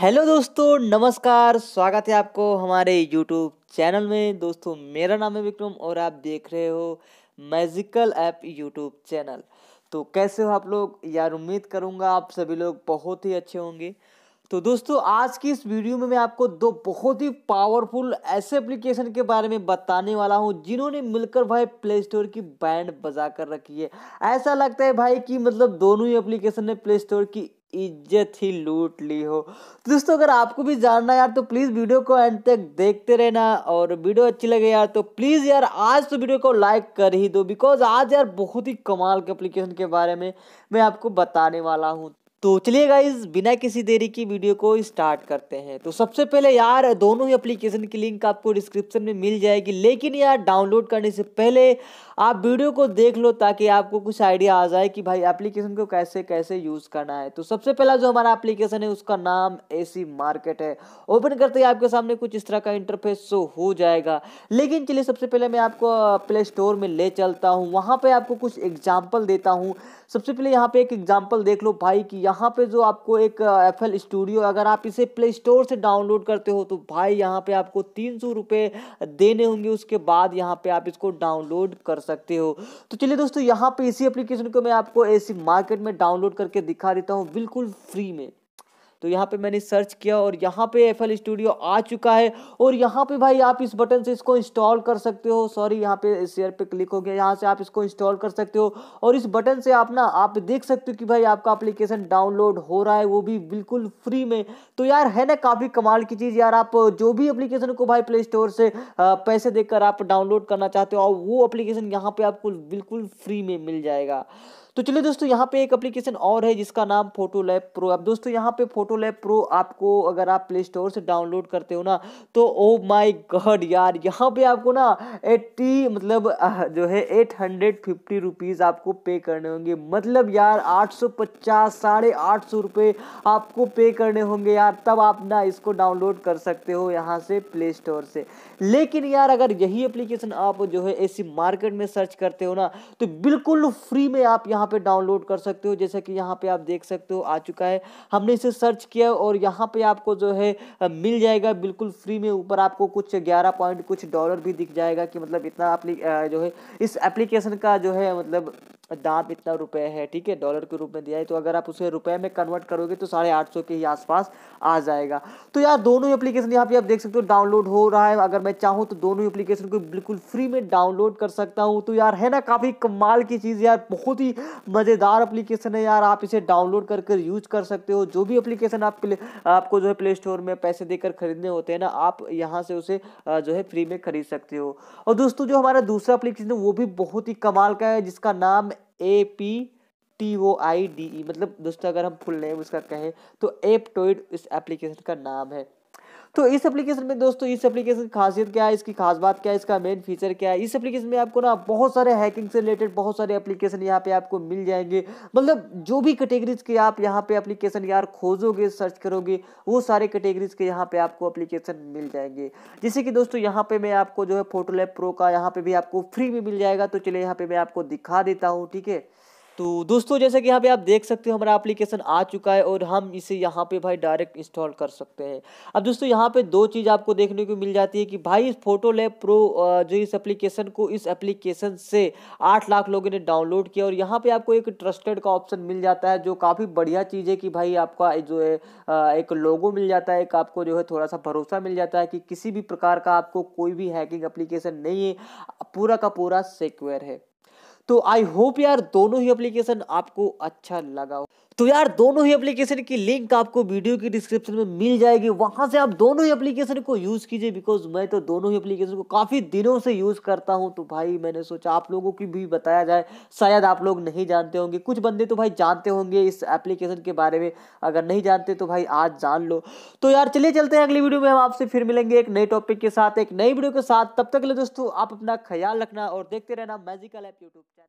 hello दोस्तों नमस्कार स्वागत है आपको हमारे यूट्यूब चैनल में दोस्तों मेरा नाम है विक्रम और आप देख रहे हो मैजिकल ऐप यूट्यूब चैनल तो कैसे हो आप लोग यार उम्मीद करूँगा आप सभी लोग बहुत ही अच्छे होंगे तो दोस्तों आज की इस वीडियो में मैं आपको दो बहुत ही पावरफुल ऐसे एप्लीकेशन के बारे में बताने वाला हूँ जिन्होंने मिलकर भाई प्ले स्टोर की बैंड बजा कर रखी है ऐसा लगता है भाई कि मतलब दोनों ही एप्लीकेशन ने प्ले स्टोर की इज्जत ही लूट ली हो तो दोस्तों अगर आपको भी जानना यार तो प्लीज़ वीडियो को एंड तक देखते रहना और वीडियो अच्छी लगे यार तो प्लीज़ यार आज तो वीडियो को लाइक कर ही दो बिकॉज आज यार बहुत ही कमाल के एप्लीकेशन के बारे में मैं आपको बताने वाला हूँ तो चलिए गाइज बिना किसी देरी की वीडियो को स्टार्ट करते हैं तो सबसे पहले यार दोनों ही एप्लीकेशन की लिंक आपको डिस्क्रिप्शन में मिल जाएगी लेकिन यार डाउनलोड करने से पहले आप वीडियो को देख लो ताकि आपको कुछ आइडिया आ जाए कि भाई एप्लीकेशन को कैसे कैसे यूज़ करना है तो सबसे पहला जो हमारा एप्लीकेशन है उसका नाम ए मार्केट है ओपन करते ही आपके सामने कुछ इस तरह का इंटरफेस शो हो जाएगा लेकिन चलिए सबसे पहले मैं आपको प्ले स्टोर में ले चलता हूँ वहाँ पर आपको कुछ एग्जाम्पल देता हूँ सबसे पहले यहाँ पर एक एग्जाम्पल देख लो भाई की यहाँ पे जो आपको एक एफ एल स्टूडियो अगर आप इसे प्ले स्टोर से डाउनलोड करते हो तो भाई यहाँ पे आपको तीन सौ रुपये देने होंगे उसके बाद यहाँ पे आप इसको डाउनलोड कर सकते हो तो चलिए दोस्तों यहाँ पे इसी एप्लीकेशन को मैं आपको ऐसी मार्केट में डाउनलोड करके दिखा देता हूँ बिल्कुल फ्री में तो यहाँ पे मैंने सर्च किया और यहाँ पे एफ स्टूडियो आ चुका है और यहाँ पे भाई आप इस बटन से इसको इंस्टॉल कर सकते हो सॉरी यहाँ पे शेयर पे क्लिक हो गया यहाँ से आप इसको इंस्टॉल कर सकते हो और इस बटन से आप ना आप देख सकते हो कि भाई आपका अप्लीकेशन डाउनलोड हो रहा है वो भी बिल्कुल फ्री में तो यार है ना काफ़ी कमाल की चीज़ यार आप जो भी अप्लीकेशन को भाई प्ले स्टोर से पैसे देकर आप डाउनलोड करना चाहते हो और वो अप्लीकेशन यहाँ पे आपको बिल्कुल फ्री में मिल जाएगा तो चलिए दोस्तों यहाँ पे एक एप्लीकेशन और है जिसका नाम फोटो लैब प्रो अब दोस्तों यहाँ पे फोटो फोटोलैब प्रो आपको अगर आप प्ले स्टोर से डाउनलोड करते हो ना तो ओ माई गड यार यहाँ पे आपको ना एट्टी मतलब जो है एट हंड्रेड फिफ्टी रुपीज़ आपको पे करने होंगे मतलब यार आठ सौ पचास साढ़े आठ सौ रुपये आपको पे करने होंगे यार तब आप ना इसको डाउनलोड कर सकते हो यहाँ से प्ले स्टोर से लेकिन यार अगर यही एप्लीकेशन आप जो है ऐसी मार्केट में सर्च करते हो ना तो बिल्कुल फ्री में आप यहाँ पे डाउनलोड कर सकते हो जैसा कि यहाँ पे आप देख सकते हो आ चुका है हमने इसे सर्च सर्च किया और यहाँ पे आपको जो है मिल जाएगा बिल्कुल फ्री में ऊपर आपको कुछ ग्यारह पॉइंट कुछ डॉलर भी दिख जाएगा कि मतलब इतना आप जो है इस एप्लीकेशन का जो है मतलब दाम इतना रुपए है ठीक है डॉलर के रूप में दिया है तो अगर आप उसे रुपए में कन्वर्ट करोगे तो साढ़े आठ सौ के ही आसपास आ जाएगा तो यार दोनों एप्लीकेशन यहाँ पे आप देख सकते हो डाउनलोड हो रहा है अगर मैं चाहूँ तो दोनों एप्लीकेशन को बिल्कुल फ्री में डाउनलोड कर सकता हूँ तो यार है ना काफ़ी कमाल की चीज़ यार बहुत ही मज़ेदार अप्लीकेशन है यार आप इसे डाउनलोड कर कर यूज कर सकते हो जो भी अप्लीकेशन आप आपको जो है प्ले स्टोर में पैसे देकर खरीदने होते हैं ना आप यहाँ से उसे जो है फ्री में खरीद सकते हो और दोस्तों जो हमारा दूसरा अप्लीकेशन है वो भी बहुत ही कमाल का है जिसका नाम A P T O I D E मतलब दोस्तों अगर हम फुल नेम उसका कहें तो एपटोइड इस एप्लीकेशन का नाम है तो इस एप्लीकेशन में दोस्तों इस एप्लीकेशन की खासियत क्या है इसकी खास बात क्या है इसका मेन फीचर क्या है इस एप्लीकेशन में आपको ना बहुत सारे हैकिंग से रिलेटेड बहुत सारे एप्लीकेशन यहाँ पे आपको मिल जाएंगे मतलब जो भी कैटेगरीज के आप यहाँ पे एप्लीकेशन यार खोजोगे सर्च करोगे वो सारे कैटेगरीज के यहाँ पे आपको एप्लीकेशन मिल जाएंगे जैसे कि दोस्तों यहाँ पे मैं आपको जो है फोटो लैब प्रो का यहाँ पे भी आपको फ्री में मिल जाएगा तो चलिए यहाँ पे मैं आपको दिखा देता हूँ ठीक है तो दोस्तों जैसे कि यहाँ पे आप देख सकते हो हमारा एप्लीकेशन आ चुका है और हम इसे यहाँ पे भाई डायरेक्ट इंस्टॉल कर सकते हैं अब दोस्तों यहाँ पे दो चीज़ आपको देखने को मिल जाती है कि भाई इस फोटो लैब प्रो जो इस एप्लीकेशन को इस एप्लीकेशन से आठ लाख लोगों ने डाउनलोड किया और यहाँ पर आपको एक ट्रस्टेड का ऑप्शन मिल जाता है जो काफ़ी बढ़िया चीज़ है कि भाई आपका जो है एक लोगो मिल जाता है एक आपको जो है थोड़ा सा भरोसा मिल जाता है कि किसी भी प्रकार का आपको कोई भी हैकिंग एप्लीकेशन नहीं है पूरा का पूरा सिक्योर है तो आई होप यार दोनों ही एप्लीकेशन आपको अच्छा लगा तो यार दोनों ही एप्लीकेशन की लिंक आपको वीडियो की डिस्क्रिप्शन में मिल जाएगी वहाँ से आप दोनों ही एप्लीकेशन को यूज़ कीजिए बिकॉज मैं तो दोनों ही एप्लीकेशन को काफ़ी दिनों से यूज़ करता हूँ तो भाई मैंने सोचा आप लोगों की भी बताया जाए शायद आप लोग नहीं जानते होंगे कुछ बंदे तो भाई जानते होंगे इस एप्लीकेशन के बारे में अगर नहीं जानते तो भाई आज जान लो तो यार चलिए चलते हैं अगली वीडियो में हम आपसे फिर मिलेंगे एक नए टॉपिक के साथ एक नई वीडियो के साथ तब तक ले दोस्तों आप अपना ख्याल रखना और देखते रहना मैजिकल ऐप यूट्यूब चैनल